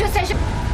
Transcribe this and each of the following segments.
Baixo seja.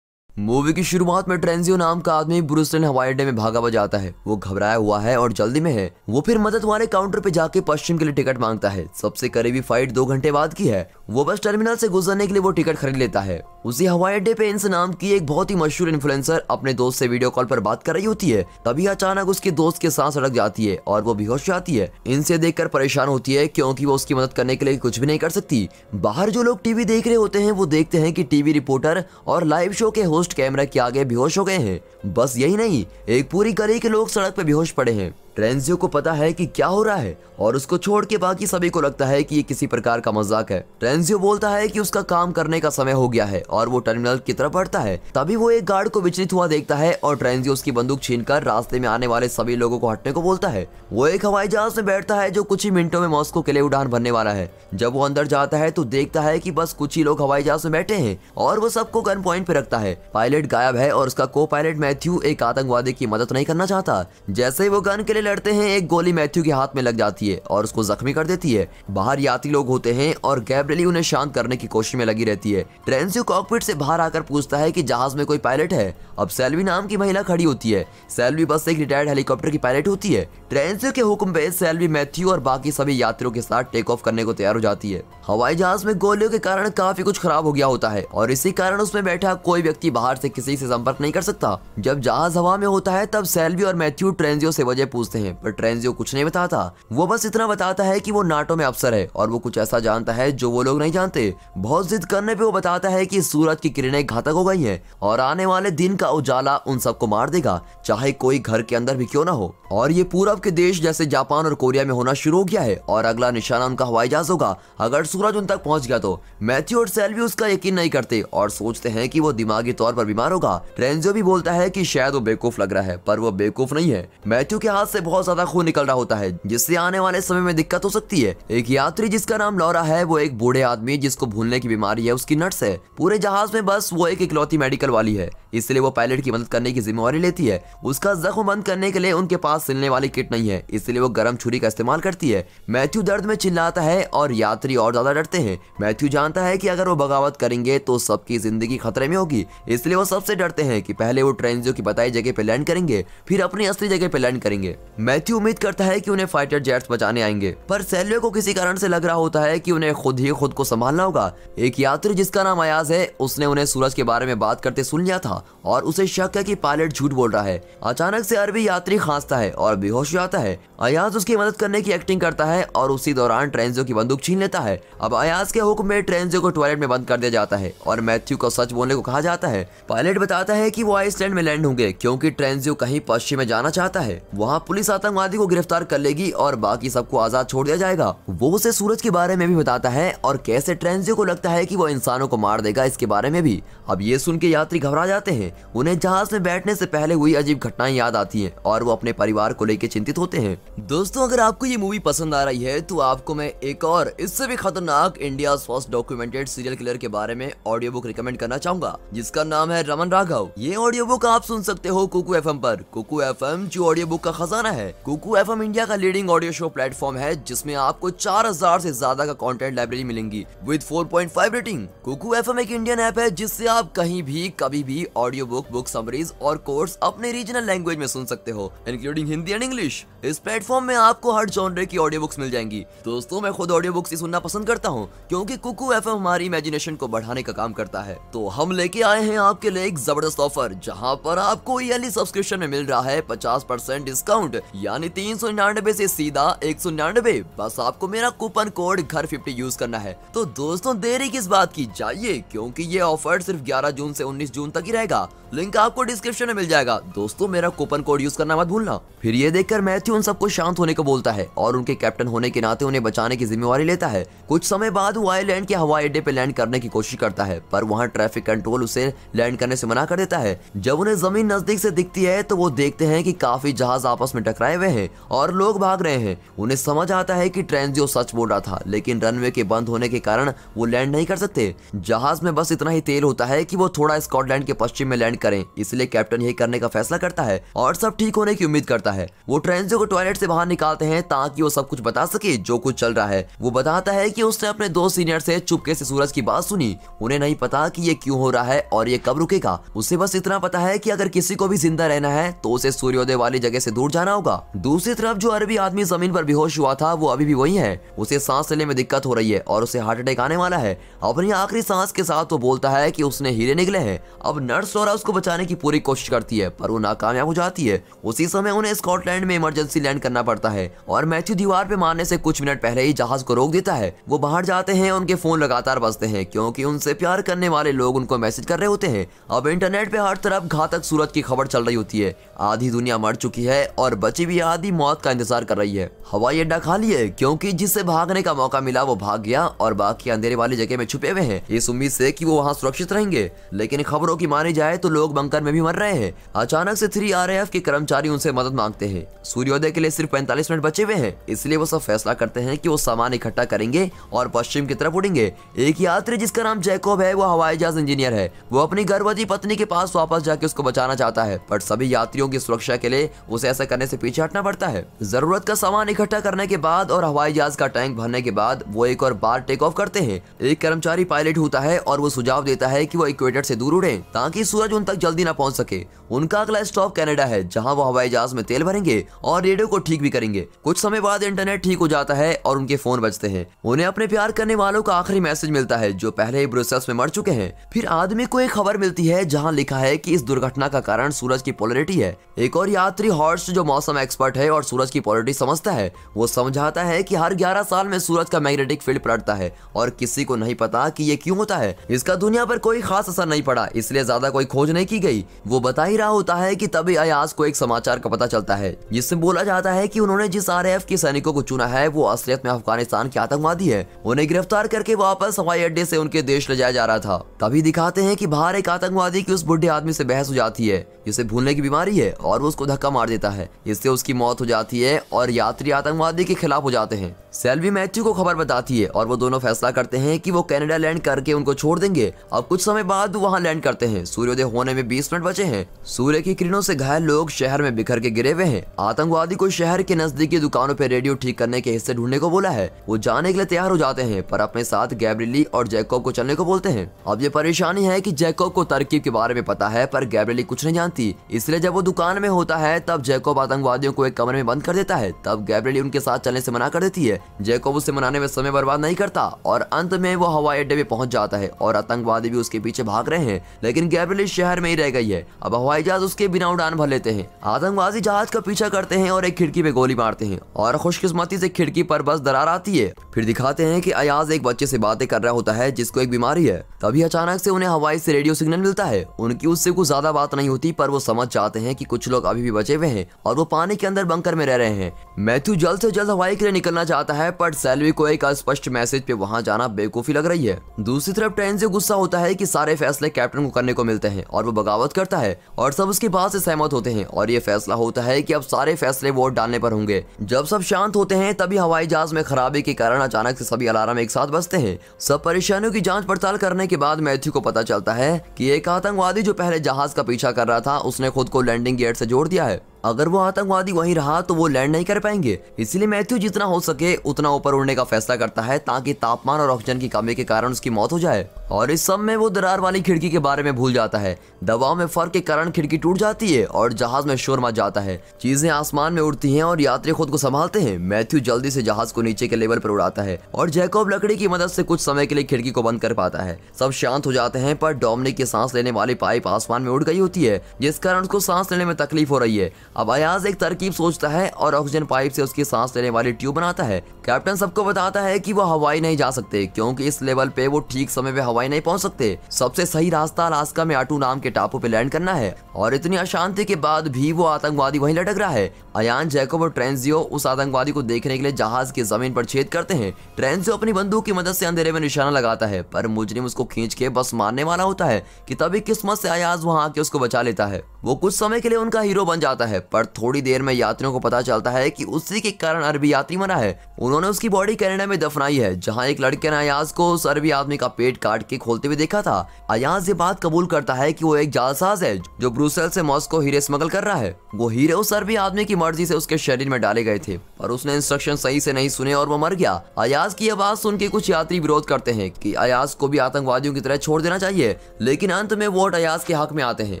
Movie की शुरुआत में ट्रेंजियो नाम का आदमी ब्रूसलिन हवाई अड्डे में भागा बजाता है वो घबराया हुआ है और जल्दी में है वो फिर मदद वाले काउंटर पे जाके पश्चिम के लिए टिकट मांगता है सबसे करीबी फाइट दो घंटे बाद की है वो बस टर्मिनल से गुजरने के लिए वो टिकट खरीद लेता है उसी हवाई अड्डे पे इंस नाम की एक बहुत ही मशहूर इन्फ्लुएंसर अपने दोस्त से वीडियो कॉल पर बात कर रही होती है तभी अचानक उसके दोस्त के सांस अड़क जाती है और वो बेहोश जाती है इनसे कर परेशान होती है क्योंकि वो उसकी मदद करने के लिए कुछ भी नहीं कर सकती बाहर जो लोग टीवी देख रहे होते हैं वो देखते हैं की टीवी रिपोर्टर और लाइव शो के होस्ट कैमरा के आगे बेहोश हो गए हैं बस यही नहीं एक पूरी गली के लोग सड़क पर बेहोश पड़े हैं ट्रेंजियो को पता है कि क्या हो रहा है और उसको छोड़ के बाकी सभी को लगता है कि ये किसी प्रकार का मजाक है ट्रेंजियो बोलता है कि उसका काम करने का समय हो गया है और वो टर्मिनल की तरफ बढ़ता है तभी वो एक गार्ड को विचलित हुआ देखता है और ट्रेंजियो उसकी बंदूक छीनकर रास्ते में आने वाले सभी लोगों को हटने को बोलता है वो एक हवाई जहाज में बैठता है जो कुछ ही मिनटों में मॉस्को के लिए उड़ान भरने वाला है जब वो अंदर जाता है तो देखता है की बस कुछ ही लोग हवाई जहाज में बैठे है और वो सबको गन पॉइंट पे रखता है पायलट गायब है और उसका को पायलट मैथ्यू एक आतंकवादी की मदद नहीं करना चाहता जैसे वो गन के लिए लड़ते लड़ते हैं एक गोली मैथ्यू के हाथ में लग जाती है और उसको जख्मी कर देती है बाहर यात्री लोग होते हैं और गैब्रेली उन्हें शांत करने की कोशिश में लगी रहती है ट्रेंसियो कॉकपिट से बाहर आकर पूछता है कि जहाज में कोई पायलट है अब सेल्वी नाम की महिला खड़ी होती है सेल्वी बस एक रिटायर्ड हेलीकॉप्टर की पायलट होती है ट्रेंसियो के हुक्म पे सेल्वी मैथ्यू और बाकी सभी यात्रियों के साथ टेक ऑफ करने को तैयार हो जाती है हवाई जहाज में गोलियों के कारण काफी कुछ खराब हो गया होता है और इसी कारण उसमें बैठा कोई व्यक्ति बाहर से किसी से संपर्क नहीं कर सकता जब जहाज हवा में होता है तब सेल्वी और मैथ्यू ट्रेनजियो से वजह पूछते सोचते हैं पर ट्रेंजियो कुछ नहीं बताता वो बस इतना बताता है कि वो नाटो में अफसर है और वो कुछ ऐसा जानता है जो वो लोग नहीं जानते बहुत जिद करने पे वो बताता है कि सूरज की किरणें घातक हो गई हैं और आने वाले दिन का उजाला उन सबको मार देगा चाहे कोई घर के अंदर भी क्यों ना हो और ये पूरब के देश जैसे जापान और कोरिया में होना शुरू हो गया है और अगला निशाना उनका हवाई जहाज होगा अगर सूरज उन तक पहुंच गया तो मैथ्यू और सेल भी उसका यकीन नहीं करते और सोचते हैं कि वो दिमागी तौर पर बीमार होगा ट्रेंजियो भी बोलता है कि शायद वो बेवकूफ लग रहा है पर वो बेवकूफ नहीं है मैथ्यू के हाथ से से बहुत ज्यादा खून निकल रहा होता है जिससे आने वाले समय में दिक्कत हो सकती है एक यात्री जिसका नाम लौरा है वो एक बूढ़े आदमी जिसको भूलने की बीमारी है उसकी नर्स है पूरे जहाज में बस वो एक इकलौती मेडिकल वाली है इसलिए वो पायलट की मदद करने की जिम्मेवारी लेती है उसका जख्म बंद करने के लिए उनके पास सिलने वाली किट नहीं है इसलिए वो गर्म छुरी का इस्तेमाल करती है मैथ्यू दर्द में चिल्लाता है और यात्री और ज्यादा डरते हैं मैथ्यू जानता है की अगर वो बगावत करेंगे तो सबकी जिंदगी खतरे में होगी इसलिए वो सबसे डरते हैं की पहले वो जो की बताई जगह पे लैंड करेंगे फिर अपनी असली जगह पे लैंड करेंगे मैथ्यू उम्मीद करता है की उन्हें फाइटर जेट्स बचाने आएंगे पर सैल्यो को किसी कारण से लग रहा होता है की उन्हें खुद ही खुद को संभालना होगा एक यात्री जिसका नाम अयाज है उसने उन्हें सूरज के बारे में बात करते सुन लिया था और उसे शक है कि पायलट झूठ बोल रहा है अचानक से अरबी यात्री खांसता है और बेहोश जाता है अयाज उसकी मदद करने की एक्टिंग करता है और उसी दौरान ट्रेंजो की बंदूक छीन लेता है अब अयाज के हुक्म में ट्रेंजो को टॉयलेट में बंद कर दिया जाता है और मैथ्यू को सच बोलने को कहा जाता है पायलट बताता है की वो आइसलैंड में लैंड होंगे क्यूँकी ट्रेंजो कहीं पश्चिम में जाना चाहता है वहाँ पुलिस आतंकवादी को गिरफ्तार कर लेगी और बाकी सबको आजाद छोड़ दिया जाएगा वो उसे सूरज के बारे में भी बताता है और कैसे ट्रेंजो को लगता है की वो इंसानों को मार देगा इसके बारे में भी अब ये सुन के यात्री घबरा जाते जाते हैं उन्हें जहाज में बैठने से पहले हुई अजीब घटनाएं याद आती हैं और वो अपने परिवार को लेकर चिंतित होते हैं दोस्तों अगर आपको ये मूवी पसंद आ रही है तो आपको मैं एक और इससे भी खतरनाक India first documented serial killer के बारे में ऑडियो बुक रिकमेंड करना चाहूंगा जिसका नाम है रमन राघव ये ऑडियो बुक आप सुन सकते हो कुकू एफ पर कुकू एफ जो ऑडियो बुक का खजाना है कुकू एफ इंडिया का लीडिंग ऑडियो शो प्लेटफॉर्म है जिसमें आपको चार हजार ऐसी ज्यादा का कॉन्टेंट लाइब्रेरी मिलेंगी with four five rating Kuku F एक इंडियन ऐप है जिससे आप कहीं भी कभी भी ऑडियो बुक बुक समरीज और कोर्स अपने रीजनल लैंग्वेज में सुन सकते हो इंक्लूडिंग हिंदी एंड इंग्लिश इस प्लेटफॉर्म में आपको हर जॉनरे की ऑडियो बुक्स मिल जाएंगी दोस्तों मैं खुद ऑडियो बुक्स ही सुनना पसंद करता हूँ क्योंकि कुकू एफ हमारी इमेजिनेशन को बढ़ाने का काम करता है तो हम लेके आए हैं आपके लिए एक जबरदस्त ऑफर जहाँ पर आपको ईयरली सब्सक्रिप्शन में मिल रहा है पचास परसेंट डिस्काउंट यानी तीन सौ निन्यानबे ऐसी सीधा एक सौ निन्यानबे बस आपको मेरा कूपन कोड घर फिफ्टी यूज करना है तो दोस्तों देरी किस बात की जाइए क्योंकि ये ऑफर सिर्फ ग्यारह जून ऐसी उन्नीस जून तक ही रहेगा जाएगा लिंक आपको डिस्क्रिप्शन में मिल जाएगा दोस्तों मेरा कूपन कोड यूज करना मत भूलना फिर ये देखकर मैथ्यू उन सबको शांत होने को बोलता है और उनके कैप्टन होने के नाते उन्हें बचाने की जिम्मेवारी लेता है कुछ समय बाद वो आईलैंड के हवाई अड्डे पे लैंड करने की कोशिश करता है पर वहाँ ट्रैफिक कंट्रोल उसे लैंड करने से मना कर देता है जब उन्हें जमीन नजदीक से दिखती है तो वो देखते हैं की काफी जहाज आपस में टकराए हुए हैं और लोग भाग रहे हैं उन्हें समझ आता है की जो सच बोल रहा था लेकिन रनवे के बंद होने के कारण वो लैंड नहीं कर सकते जहाज में बस इतना ही तेल होता है की वो थोड़ा स्कॉटलैंड के पश्चिम पश्चिम में लैंड करें इसलिए कैप्टन यही करने का फैसला करता है और सब ठीक होने की उम्मीद करता है वो ट्रेंजो को टॉयलेट से बाहर निकालते हैं ताकि वो सब कुछ बता सके जो कुछ चल रहा है वो बताता है की उसने अपने दो सीनियर से चुपके से सूरज की बात सुनी उन्हें नहीं पता की ये क्यूँ हो रहा है और ये कब रुकेगा उसे बस इतना पता है की अगर किसी को भी जिंदा रहना है तो उसे सूर्योदय वाली जगह ऐसी दूर जाना होगा दूसरी तरफ जो अरबी आदमी जमीन आरोप बेहोश हुआ था वो अभी भी वही है उसे सांस लेने में दिक्कत हो रही है और उसे हार्ट अटैक आने वाला है अपनी आखिरी सांस के साथ वो बोलता है की उसने हीरे निकले हैं अब नर्स नर्स सोरा उसको बचाने की पूरी कोशिश करती है पर वो नाकामयाब हो जाती है उसी समय उन्हें स्कॉटलैंड में इमरजेंसी लैंड करना पड़ता है और मैथ्यू दीवार पे मारने से कुछ मिनट पहले ही जहाज को रोक देता है वो बाहर जाते हैं उनके फोन लगातार बजते हैं क्योंकि उनसे प्यार करने वाले लोग उनको मैसेज कर रहे होते हैं अब इंटरनेट पे हर तरफ घातक सूरत की खबर चल रही होती है आधी दुनिया मर चुकी है और बची भी आधी मौत का इंतजार कर रही है हवाई अड्डा खाली है क्योंकि जिससे भागने का मौका मिला वो भाग गया और बाकी अंधेरे वाली जगह में छुपे हुए हैं इस उम्मीद से की वो वहाँ सुरक्षित रहेंगे लेकिन खबरों की माने मारी जाए तो लोग बंकर में भी मर रहे हैं अचानक से थ्री आर के कर्मचारी उनसे मदद मांगते हैं सूर्योदय के लिए सिर्फ पैंतालीस मिनट बचे हुए हैं इसलिए वो सब फैसला करते हैं कि वो सामान इकट्ठा करेंगे और पश्चिम की तरफ उड़ेंगे एक यात्री जिसका नाम जैकोब है वो हवाई जहाज इंजीनियर है वो अपनी गर्भवती पत्नी के पास वापस जाके उसको बचाना चाहता है पर सभी यात्रियों की सुरक्षा के लिए उसे ऐसा करने से पीछे हटना पड़ता है जरूरत का सामान इकट्ठा करने के बाद और हवाई जहाज का टैंक भरने के बाद वो एक और बार टेक ऑफ करते हैं एक कर्मचारी पायलट होता है और वो सुझाव देता है की वो इक्वेटर से दूर उड़े ताकि ताकि सूरज उन तक जल्दी ना पहुंच सके उनका अगला स्टॉप कनाडा है जहां वो हवाई जहाज में तेल भरेंगे और रेडियो को ठीक भी करेंगे कुछ समय बाद इंटरनेट ठीक हो जाता है और उनके फोन बजते हैं उन्हें अपने प्यार करने वालों का आखिरी मैसेज मिलता है जो पहले ही ब्रुसेल्स में मर चुके हैं फिर आदमी को एक खबर मिलती है जहाँ लिखा है की इस दुर्घटना का कारण सूरज की पोलरिटी है एक और यात्री हॉर्स जो मौसम एक्सपर्ट है और सूरज की पोलरिटी समझता है वो समझाता है की हर ग्यारह साल में सूरज का मैग्नेटिक फील्ड पलटता है और किसी को नहीं पता की ये क्यूँ होता है इसका दुनिया पर कोई खास असर नहीं पड़ा इसलिए ज्यादा ज्यादा कोई खोज नहीं की गई वो बता ही रहा होता है कि तभी अयाज को एक समाचार का पता चलता है जिसमें बोला जाता है कि उन्होंने जिस आर के सैनिकों को चुना है वो असलियत में अफगानिस्तान के आतंकवादी है उन्हें गिरफ्तार करके वापस हवाई अड्डे से उनके देश ले जाया जा रहा था तभी दिखाते हैं कि बाहर एक आतंकवादी की उस बुढ़े आदमी से बहस हो जाती है जिसे भूलने की बीमारी है और वो उसको धक्का मार देता है इससे उसकी मौत हो जाती है और यात्री आतंकवादी के खिलाफ हो जाते हैं सेल्वी मैथ्यू को खबर बताती है और वो दोनों फैसला करते हैं कि वो कनाडा लैंड करके उनको छोड़ देंगे अब कुछ समय बाद वहाँ लैंड करते हैं सूर्योदय होने में 20 मिनट बचे हैं सूर्य की किरणों से घायल लोग शहर में बिखर के गिरे हुए हैं आतंकवादी को शहर के नजदीकी दुकानों पर रेडियो ठीक करने के हिस्से ढूंढने को बोला है वो जाने के लिए तैयार हो जाते हैं पर अपने साथ गैब्रिली और जैकॉब को चलने को बोलते हैं अब ये परेशानी है की जैकॉब को तरकीब के बारे में पता है पर गैब्रिली कुछ नहीं जानती इसलिए जब वो दुकान में होता है तब जैकॉब आतंकवादियों को एक कमरे में बंद कर देता है तब गैब्रिली उनके साथ चलने ऐसी मना कर देती है जैकॉब उसे मनाने में समय बर्बाद नहीं करता और अंत में वो हवाई अड्डे में पहुँच जाता है और आतंकवादी भी उसके पीछे भाग रहे हैं लेकिन गैब ट्रिपोलिस शहर में ही रह गई है अब हवाई जहाज उसके बिना उड़ान भर लेते हैं आतंकवादी जहाज का पीछा करते हैं और एक खिड़की पे गोली मारते हैं और खुशकिस्मती से खिड़की पर बस दरार आती है फिर दिखाते हैं कि अयाज एक बच्चे से बातें कर रहा होता है जिसको एक बीमारी है तभी अचानक से उन्हें हवाई से रेडियो सिग्नल मिलता है उनकी उससे कुछ ज्यादा बात नहीं होती पर वो समझ जाते हैं की कुछ लोग अभी भी बचे हुए हैं और वो पानी के अंदर बंकर में रह रहे हैं मैथ्यू जल्द ऐसी जल्द हवाई के लिए निकलना चाहता है पर सैलवी को एक अस्पष्ट मैसेज पे वहाँ जाना बेवकूफी लग रही है दूसरी तरफ ट्रेन से गुस्सा होता है की सारे फैसले कैप्टन को करने को मिलते मिलते हैं और वो बगावत करता है और सब उसके बात से सहमत होते हैं और ये फैसला होता है कि अब सारे फैसले वोट डालने पर होंगे जब सब शांत होते हैं तभी हवाई जहाज में खराबी के कारण अचानक से सभी अलार्म एक साथ बसते हैं सब परेशानियों की जाँच पड़ताल करने के बाद मैथ्यू को पता चलता है की एक आतंकवादी जो पहले जहाज का पीछा कर रहा था उसने खुद को लैंडिंग गेट से जोड़ दिया है अगर वो आतंकवादी वहीं रहा तो वो लैंड नहीं कर पाएंगे इसलिए मैथ्यू जितना हो सके उतना ऊपर उड़ने का फैसला करता है ताकि तापमान और ऑक्सीजन की कमी के कारण उसकी मौत हो जाए और इस सब में वो दरार वाली खिड़की के बारे में भूल जाता है दबाव में फर्क के कारण खिड़की टूट जाती है और जहाज में शोर मच जाता है चीजें आसमान में उड़ती है और यात्री खुद को संभालते हैं मैथ्यू जल्दी से जहाज को नीचे के लेवल पर उड़ाता है और जैकोब लकड़ी की मदद से कुछ समय के लिए खिड़की को बंद कर पाता है सब शांत हो जाते हैं पर डोमनिक की सांस लेने वाली पाइप आसमान में उड़ गई होती है जिस कारण उसको सांस लेने में तकलीफ हो रही है अब अयाज एक तरकीब सोचता है और ऑक्सीजन पाइप से उसकी सांस लेने वाली ट्यूब बनाता है कैप्टन सबको बताता है कि वो हवाई नहीं जा सकते क्योंकि इस लेवल पे वो ठीक समय पे हवाई नहीं पहुंच सकते सबसे सही रास्ता अलास्का में आटू नाम के टापू पे लैंड करना है और इतनी अशांति के बाद भी वो आतंकवादी वही लटक रहा है अयान जैकोब और ट्रेंजियो उस आतंकवादी को देखने के लिए जहाज की जमीन पर छेद करते हैं ट्रेंजियो अपनी बंदूक की मदद से अंधेरे में निशाना लगाता है पर मुजरिम उसको खींच के बस मारने वाला होता है की तभी किस्मत से अयाज वहाँ आके उसको बचा लेता है वो कुछ समय के लिए उनका हीरो बन जाता है पर थोड़ी देर में यात्रियों को पता चलता है कि उसी के कारण अरबी यात्री मरा है उन्होंने उसकी बॉडी कनाडा में दफनाई है जहां एक लड़के ने अयाज को उस अरबी आदमी का पेट काट के खोलते हुए देखा था अयाज ये बात कबूल करता है की वो एक जालसाज है जो ब्रूसल से मॉस्को हीरे स्मगल कर रहा है वो हीरे उस अरबी आदमी की मर्जी से उसके शरीर में डाले गए थे पर उसने इंस्ट्रक्शन सही से नहीं सुने और वो मर गया अयाज की आवाज सुन के कुछ यात्री विरोध करते हैं की अयाज को भी आतंकवादियों की तरह छोड़ देना चाहिए लेकिन अंत में वोट अयाज के हक में आते हैं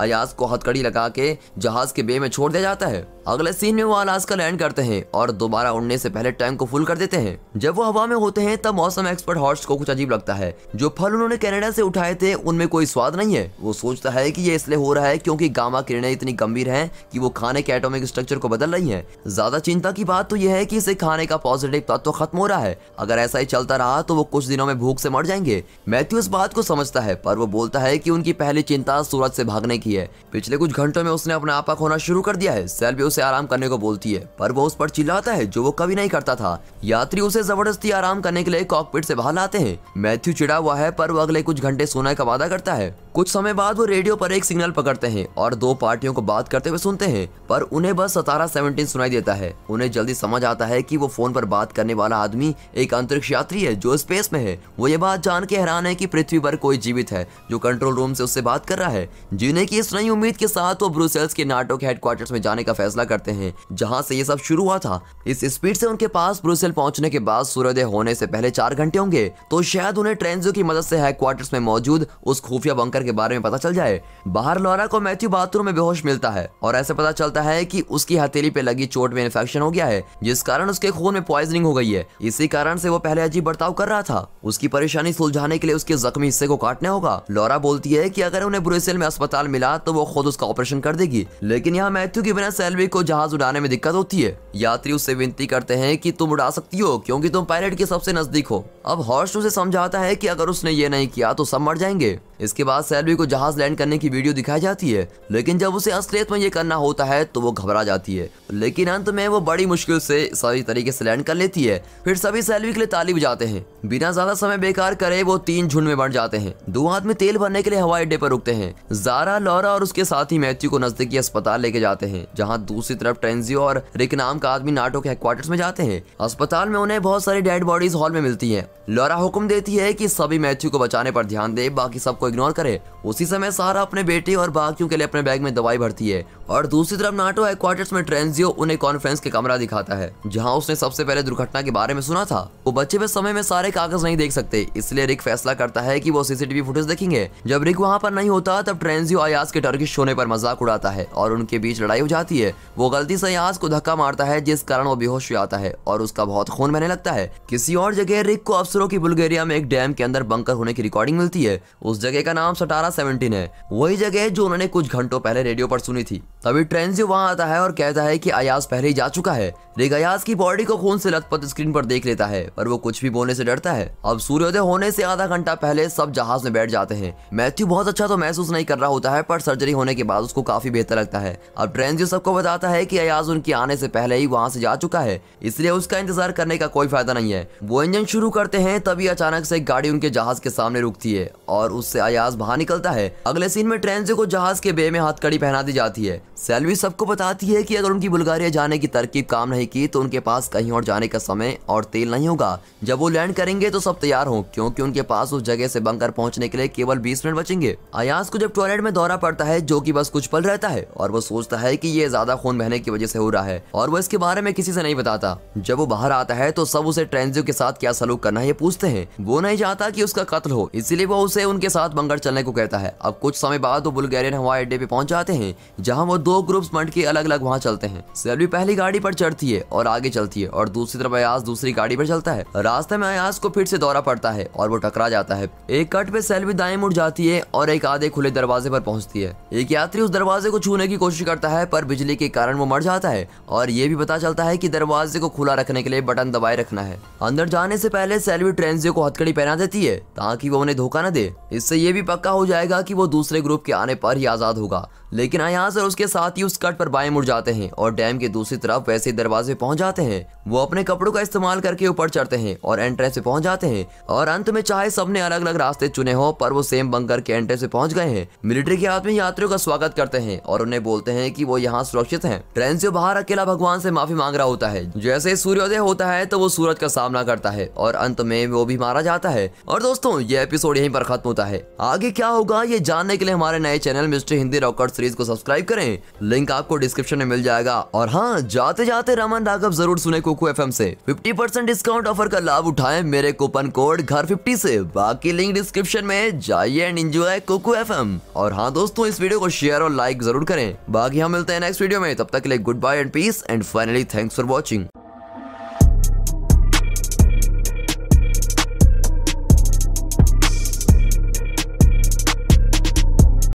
अयाज को हथकड़ी लकड़ी लगा के जहाज के बे में छोड़ दिया जाता है अगले सीन में वो अलास्का लैंड करते हैं और दोबारा उड़ने से पहले टैंक को फुल कर देते हैं जब वो हवा में होते हैं तब मौसम एक्सपर्ट हॉर्स को कुछ अजीब लगता है जो फल उन्होंने कनाडा से उठाए थे उनमें कोई स्वाद नहीं है वो सोचता है कि ये इसलिए हो रहा है क्योंकि गामा किरणें इतनी गंभीर हैं कि वो खाने के एटॉमिक स्ट्रक्चर को बदल रही हैं ज्यादा चिंता की बात तो यह है कि इसे खाने का पॉजिटिव तत्व खत्म हो रहा है अगर ऐसा ही चलता रहा तो वो कुछ दिनों में भूख से मर जाएंगे मैथ्यू इस बात को समझता है पर वो बोलता है की उनकी पहली चिंता सूरज से भागने की है पिछले कुछ घंटों में उसने अपना आपा खोना शुरू कर दिया है सेल भी उसे आराम करने को बोलती है पर वो उस पर चिल्लाता है जो वो कभी नहीं करता था यात्री उसे जबरदस्ती आराम करने के लिए कॉकपिट से बाहर लाते हैं मैथ्यू चिड़ा हुआ है पर वो अगले कुछ घंटे सोने का वादा करता है कुछ समय बाद वो रेडियो पर एक सिग्नल पकड़ते हैं और दो पार्टियों को बात करते हुए सुनते हैं पर उन्हें बस सतारा सेवनटीन सुनाई देता है उन्हें जल्दी समझ आता है कि वो फोन पर बात करने वाला आदमी एक अंतरिक्ष यात्री है जो स्पेस में है वो ये बात जान के हैरान है की पृथ्वी पर कोई जीवित है जो कंट्रोल रूम से उससे बात कर रहा है जीने की इस नई उम्मीद के साथ वो ब्रुसेल्स के नाटो के हेडक्वार्टर में जाने का फैसला करते हैं जहाँ से ये सब शुरू हुआ था इस स्पीड से उनके पास ब्रुसेल पहुंचने के बाद सूर्योदय होने से पहले चार घंटे होंगे तो शायद उन्हें ट्रेनजो की मदद से हेडक्वार्टर में मौजूद उस खुफिया बंकर के बारे में पता चल जाए बाहर लोरा को मैथ्यू बाथरूम में बेहोश मिलता है और ऐसे पता चलता है की उसकी हथेली पे लगी चोट में इन्फेक्शन हो गया है जिस कारण उसके खून में पॉइजनिंग हो गई है इसी कारण से वो पहले अजीब बर्ताव कर रहा था उसकी परेशानी सुलझाने के लिए उसके जख्मी हिस्से को काटने होगा लोरा बोलती है की अगर उन्हें ब्रुसेल में अस्पताल मिला तो वो खुद उसका ऑपरेशन कर देगी लेकिन यहाँ मैथ्यू की बिना सैलरी को जहाज उड़ाने में दिक्कत होती है यात्री उससे विनती करते हैं कि तुम उड़ा सकती हो क्योंकि तुम पायलट के सबसे नजदीक हो अब हॉर्स उसे समझाता है कि अगर उसने ये नहीं किया तो सब मर जाएंगे इसके बाद सैलवी को जहाज लैंड करने की वीडियो दिखाई जाती है लेकिन जब उसे असलियत में ये करना होता है तो वो घबरा जाती है लेकिन अंत में वो बड़ी मुश्किल से सही तरीके से लैंड कर लेती है फिर सभी सैलवी के लिए ताली बजाते हैं बिना ज्यादा समय बेकार करे वो तीन झुंड में बढ़ जाते हैं दो हाथ में तेल भरने के लिए हवाई अड्डे पर रुकते हैं जारा लौरा और उसके साथ ही मैथ्यू को नजदीकी अस्पताल लेके जाते हैं जहाँ दूसरी तरफ टेंजियो और रिक नाम का आदमी नाटो के हेडक्वार्टर में जाते हैं अस्पताल में उन्हें बहुत सारी डेड बॉडीज हॉल में मिलती है लौरा हुक्म देती है की सभी मैथ्यू को बचाने पर ध्यान दे बाकी सबको इग्नोर करे उसी समय सारा अपने बेटे और बाकियों के लिए अपने बैग में दवाई भरती है और दूसरी तरफ नाटो हेडक्वार्टर में ट्रेंजियो उन्हें कॉन्फ्रेंस के कमरा दिखाता है जहाँ उसने सबसे पहले दुर्घटना के बारे में सुना था वो बच्चे पे समय में सारे कागज नहीं देख सकते इसलिए रिक फैसला करता है की वो सीसीटीवी फुटेज देखेंगे जब रिक वहाँ पर नहीं होता तब ट्रेंजियो आयास के टर्किश होने पर मजाक उड़ाता है और उनके बीच लड़ाई हो जाती है वो गलती से आयास को धक्का मारता है जिस कारण वो बेहोश हो जाता है और उसका बहुत खून बहने लगता है किसी और जगह रिक को अफसरों की बुल्गेरिया में एक डैम के अंदर बंकर होने की रिकॉर्डिंग मिलती है उस जगह जगह का नाम सटारा सेवनटीन है वही जगह है जो उन्होंने कुछ घंटों पहले रेडियो पर सुनी थी तभी ट्रेंजी वहाँ आता है और कहता है की अयास पहले ही जा चुका है रिग अयास की बॉडी को खून से लथपथ स्क्रीन पर देख लेता है पर वो कुछ भी बोलने से डरता है अब सूर्योदय होने से आधा घंटा पहले सब जहाज में बैठ जाते हैं मैथ्यू बहुत अच्छा तो महसूस नहीं कर रहा होता है पर सर्जरी होने के बाद उसको काफी बेहतर लगता है अब जो सबको बताता है की अयास उनके आने से पहले ही वहाँ से जा चुका है इसलिए उसका इंतजार करने का कोई फायदा नहीं है वो इंजन शुरू करते हैं तभी अचानक से गाड़ी उनके जहाज के सामने रुकती है और उससे अयाज बाहर निकलता है अगले सीन में ट्रेन से को जहाज के बे में हाथ कड़ी पहना दी जाती है सेल्वी सबको बताती है कि अगर उनकी बुल्गारिया जाने की तरकीब काम नहीं की तो उनके पास कहीं और जाने का समय और तेल नहीं होगा जब वो लैंड करेंगे तो सब तैयार हों क्योंकि उनके पास उस जगह से बंकर पहुंचने के लिए केवल 20 मिनट बचेंगे अयास को जब टॉयलेट में दौरा पड़ता है जो कि बस कुछ पल रहता है और वो सोचता है की ये ज्यादा खून बहने की वजह से हो रहा है और वो इसके बारे में किसी से नहीं बताता जब वो बाहर आता है तो सब उसे ट्रेंजियो के साथ क्या सलूक करना है ये पूछते हैं वो नहीं चाहता की उसका कत्ल हो इसलिए वो उसे उनके साथ बंकर चलने को कहता है अब कुछ समय बाद वो बुल्गारियन हवाई अड्डे पे पहुंच जाते हैं जहाँ वो दो ग्रुप्स बंट के अलग अलग वहाँ चलते हैं सेल्वी पहली गाड़ी पर चढ़ती है और आगे चलती है और दूसरी तरफ अयाज दूसरी गाड़ी पर चलता है रास्ते में अयास को फिर से दौरा पड़ता है और वो टकरा जाता है एक कट पे सेल्वी दाएं मुड़ जाती है और एक आधे खुले दरवाजे पर पहुंचती है एक यात्री उस दरवाजे को छूने की कोशिश करता है पर बिजली के कारण वो मर जाता है और ये भी पता चलता है की दरवाजे को खुला रखने के लिए बटन दबाए रखना है अंदर जाने से पहले सेल्वी ट्रेंजियो को हथकड़ी पहना देती है ताकि वो उन्हें धोखा न दे इससे ये भी पक्का हो जाएगा की वो दूसरे ग्रुप के आने पर ही आजाद होगा लेकिन अयाज हाँ, और उसके साथ ही उस कट पर बाएं मुड़ जाते हैं और डैम के दूसरी तरफ वैसे दरवाजे पहुंच जाते हैं वो अपने कपड़ों का इस्तेमाल करके ऊपर चढ़ते हैं और एंट्रेंस पे पहुंच जाते हैं और अंत में चाहे सबने अलग अलग रास्ते चुने हो पर वो सेम बंकर के एंट्रेंस पे पहुंच गए हैं मिलिट्री के आदमी यात्रियों का स्वागत करते हैं और उन्हें बोलते हैं की वो यहाँ सुरक्षित है ट्रेन से बाहर अकेला भगवान से माफी मांग रहा होता है जैसे सूर्योदय होता है तो वो सूरज का सामना करता है और अंत में वो भी मारा जाता है और दोस्तों ये एपिसोड यहीं पर खत्म होता है आगे क्या होगा ये जानने के लिए हमारे नए चैनल मिस्टर हिंदी रॉकर्ट सीरीज को सब्सक्राइब करें लिंक आपको डिस्क्रिप्शन में मिल जाएगा और हाँ जाते जाते रमन राघव जरूर सुने कुकू एफ से फिफ्टी डिस्काउंट ऑफर का लाभ उठाए मेरे कूपन कोड घर फिफ्टी ऐसी बाकी लिंक डिस्क्रिप्शन में जाइए एंड एंजॉय कुकू एफ और हाँ दोस्तों इस वीडियो को शेयर और लाइक जरूर करें बाकी हम मिलते हैं नेक्स्ट वीडियो में तब तक के लिए good bye and peace and finally thanks for watching